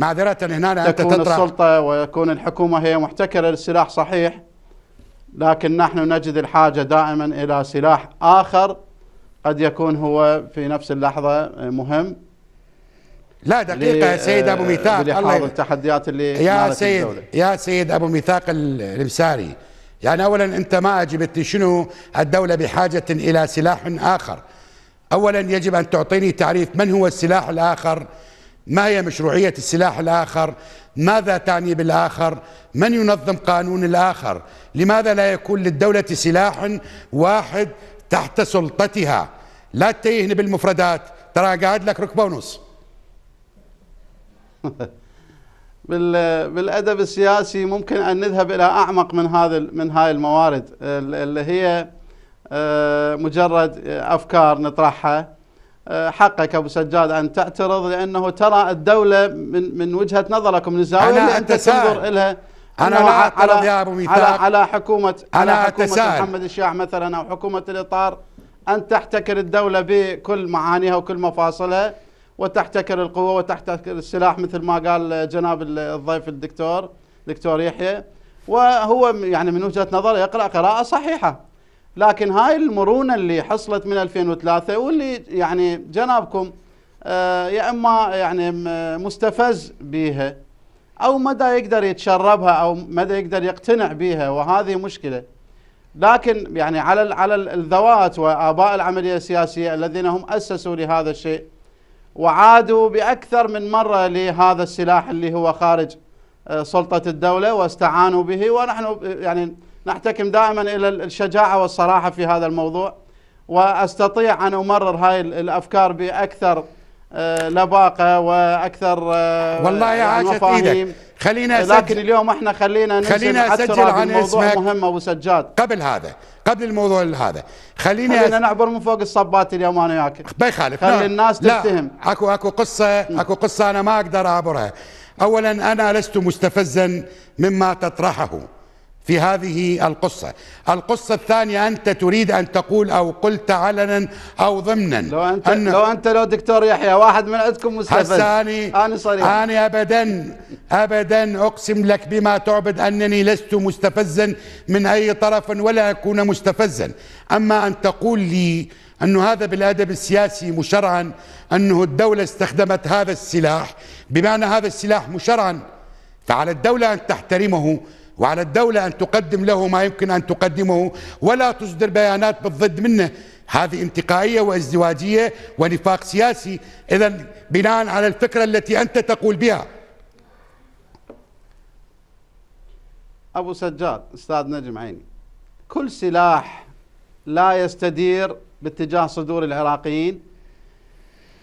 معذرة هنا أنت تكون تطرح السلطة ويكون الحكومة هي محتكرة للسلاح صحيح لكن نحن نجد الحاجة دائما إلى سلاح آخر قد يكون هو في نفس اللحظة مهم لا دقيقة يا سيد أبو ميثاق الله التحديات اللي يا سيد الدولة. يا سيد أبو ميثاق المساري يعني أولا أنت ما أجبتني شنو الدولة بحاجة إلى سلاح آخر أولا يجب أن تعطيني تعريف من هو السلاح الآخر ما هي مشروعية السلاح الآخر ماذا تعني بالآخر من ينظم قانون الآخر لماذا لا يكون للدولة سلاح واحد تحت سلطتها لا تتيهن بالمفردات ترى قاعد لك ركبة ونص بالادب السياسي ممكن ان نذهب الى اعمق من هذا من هاي الموارد اللي هي آه، مجرد آه، افكار نطرحها آه، حقك ابو سجاد ان تعترض لانه ترى الدوله من من وجهه نظرك ومن الزاويه اللي انت تنظر لها انا لا اعترض يا ابو ميثاق على على حكومه على حكومه محمد الشيع مثلا او حكومه الاطار ان تحتكر الدوله بكل معانيها وكل مفاصلها وتحتكر القوه وتحتكر السلاح مثل ما قال جناب الضيف الدكتور دكتور يحيى وهو يعني من وجهه نظره يقرا قراءه صحيحه لكن هاي المرونه اللي حصلت من 2003 واللي يعني جنابكم آه، يا اما يعني مستفز بها او مدى يقدر يتشربها او مدى يقدر يقتنع بها وهذه مشكله لكن يعني على على الذوات واباء العمليه السياسيه الذين هم اسسوا لهذا الشيء وعادوا باكثر من مره لهذا السلاح اللي هو خارج آه، سلطه الدوله واستعانوا به ونحن يعني نحتكم دائما إلى الشجاعة والصراحة في هذا الموضوع وأستطيع أن أمرر هاي الأفكار بأكثر آه، لباقه واكثر آه، والله يا يعني عاشت ايدك خلينا لكن اليوم احنا خلينا خلينا اسجل عن اسمك مهم ابو سجاد قبل هذا قبل الموضوع هذا خليني خلينا أس... نعبر من فوق الصبات اليوم انا وياك ما يخالف خلي الناس تتهم اكو اكو قصه اكو قصه انا ما اقدر اعبرها اولا انا لست مستفزا مما تطرحه في هذه القصة القصة الثانية أنت تريد أن تقول أو قلت علنا أو ضمنا لو أنت أن لو, أنت لو دكتور يحيى واحد من عندكم مستفز أنا صريح أنا أبدا أبدا أقسم لك بما تعبد أنني لست مستفزا من أي طرف ولا أكون مستفزا أما أن تقول لي أنه هذا بالأدب السياسي مشرعا أنه الدولة استخدمت هذا السلاح بمعنى هذا السلاح مشرعا فعلى الدولة أن تحترمه وعلى الدولة أن تقدم له ما يمكن أن تقدمه ولا تصدر بيانات بالضد منه هذه انتقائية وازدواجية ونفاق سياسي إذا بناء على الفكرة التي أنت تقول بها أبو سجاد أستاذ نجم عيني كل سلاح لا يستدير باتجاه صدور العراقيين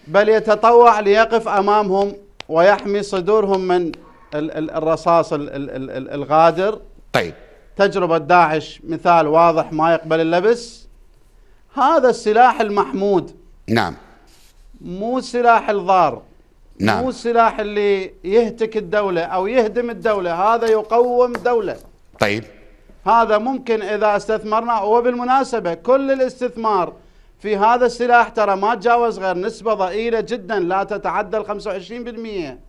بل يتطوع ليقف أمامهم ويحمي صدورهم من الرصاص الغادر طيب تجربة داعش مثال واضح ما يقبل اللبس هذا السلاح المحمود نعم مو سلاح الضار نعم مو السلاح اللي يهتك الدولة أو يهدم الدولة هذا يقوم دولة طيب هذا ممكن إذا استثمرنا وبالمناسبة كل الاستثمار في هذا السلاح ترى ما تجاوز غير نسبة ضئيلة جدا لا تتعدى ال 25%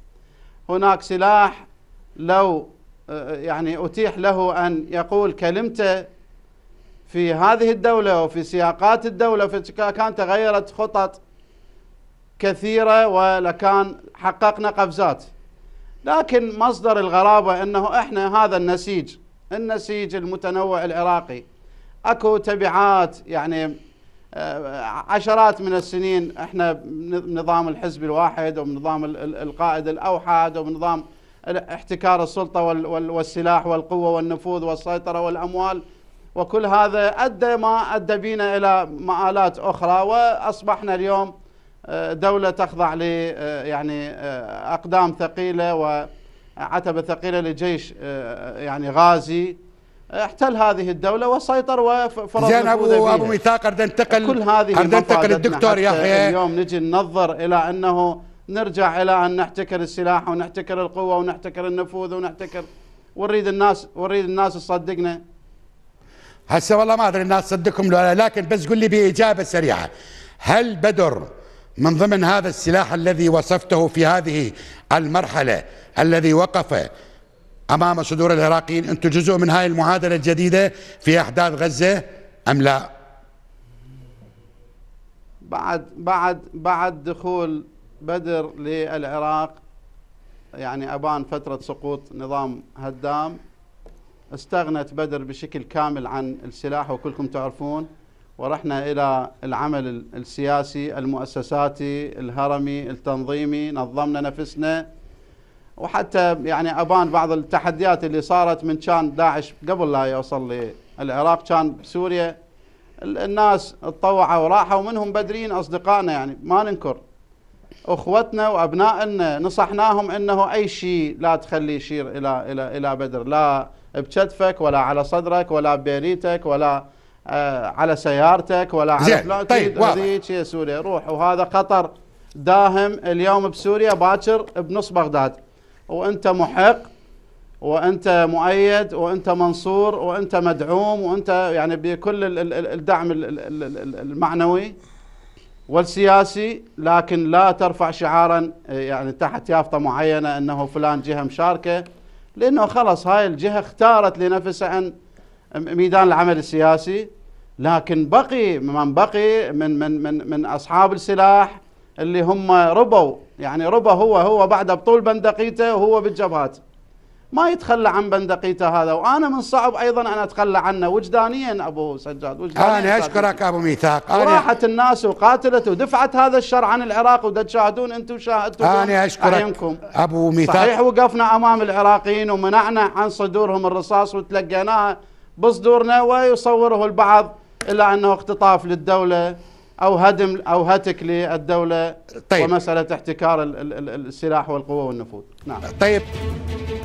هناك سلاح لو آه، آه، يعني أتيح له أن يقول كلمته في هذه الدولة وفي سياقات الدولة كان تغيرت خطط كثيرة ولكان حققنا قفزات لكن مصدر الغرابة أنه إحنا هذا النسيج النسيج المتنوع العراقي أكو تبعات يعني آه، عشرات من السنين احنا بنظام الحزب الواحد وبنظام القائد الاوحد وبنظام احتكار السلطه والسلاح والقوه والنفوذ والسيطره والاموال وكل هذا ادى ما ادى بنا الى مآلات اخرى واصبحنا اليوم آه، دولة تخضع ل آه، يعني اقدام ثقيله وعتبه ثقيله لجيش يعني غازي احتل هذه الدوله وسيطر وفرض زين ابو ابو ميثاق ارد انتقل كل هذه ارد انتقل الدكتور يحيى اليوم نجي ننظر الى انه نرجع الى ان نحتكر السلاح ونحتكر القوه ونحتكر النفوذ ونحتكر ونريد الناس ونريد الناس تصدقنا هسه والله ما ادري الناس تصدقكم ولا لكن بس قل لي باجابه سريعه هل بدر من ضمن هذا السلاح الذي وصفته في هذه المرحله الذي وقف أمام صدور العراقيين أنتم جزء من هاي المعادلة الجديدة في أحداث غزة أم لا بعد بعد بعد دخول بدر للعراق يعني أبان فترة سقوط نظام هدام استغنت بدر بشكل كامل عن السلاح وكلكم تعرفون ورحنا إلى العمل السياسي المؤسساتي الهرمي التنظيمي نظمنا نفسنا وحتى يعني ابان بعض التحديات اللي صارت من كان داعش قبل لا يوصل للعراق كان بسوريا الناس تطوعوا وراحوا منهم بدرين اصدقائنا يعني ما ننكر اخوتنا وابنائنا نصحناهم انه اي شيء لا تخلي يشير الى الى الى بدر لا بكتفك ولا على صدرك ولا ببيريتك ولا آه على سيارتك ولا على زين طيب يا سوريا روح وهذا خطر داهم اليوم بسوريا باكر بنص بغداد وأنت محق وأنت مؤيد وأنت منصور وأنت مدعوم وأنت يعني بكل الدعم المعنوي والسياسي لكن لا ترفع شعارا آه، يعني تحت يافطة معينة أنه فلان جهة مشاركة لأنه خلص هاي الجهة اختارت لنفسها عن ميدان العمل السياسي لكن بقي من بقي من من من, من أصحاب السلاح اللي هم ربوا يعني ربا هو هو بعد بطول بندقيته وهو بالجبهات ما يتخلى عن بندقيته هذا وانا من صعب ايضا ان اتخلى عنه وجدانيا ابو سجاد وجدانيا انا اشكرك ابو ميثاق راحت الناس وقاتلت ودفعت هذا الشر عن العراق ودا تشاهدون انتم شاهدتم انا اشكرك أعينكم. ابو ميثاق صحيح وقفنا امام العراقيين ومنعنا عن صدورهم الرصاص وتلقيناها بصدورنا ويصوره البعض الا انه اختطاف للدوله او هدم او هتك للدوله طيب. ومساله احتكار السلاح والقوه والنفوذ نعم طيب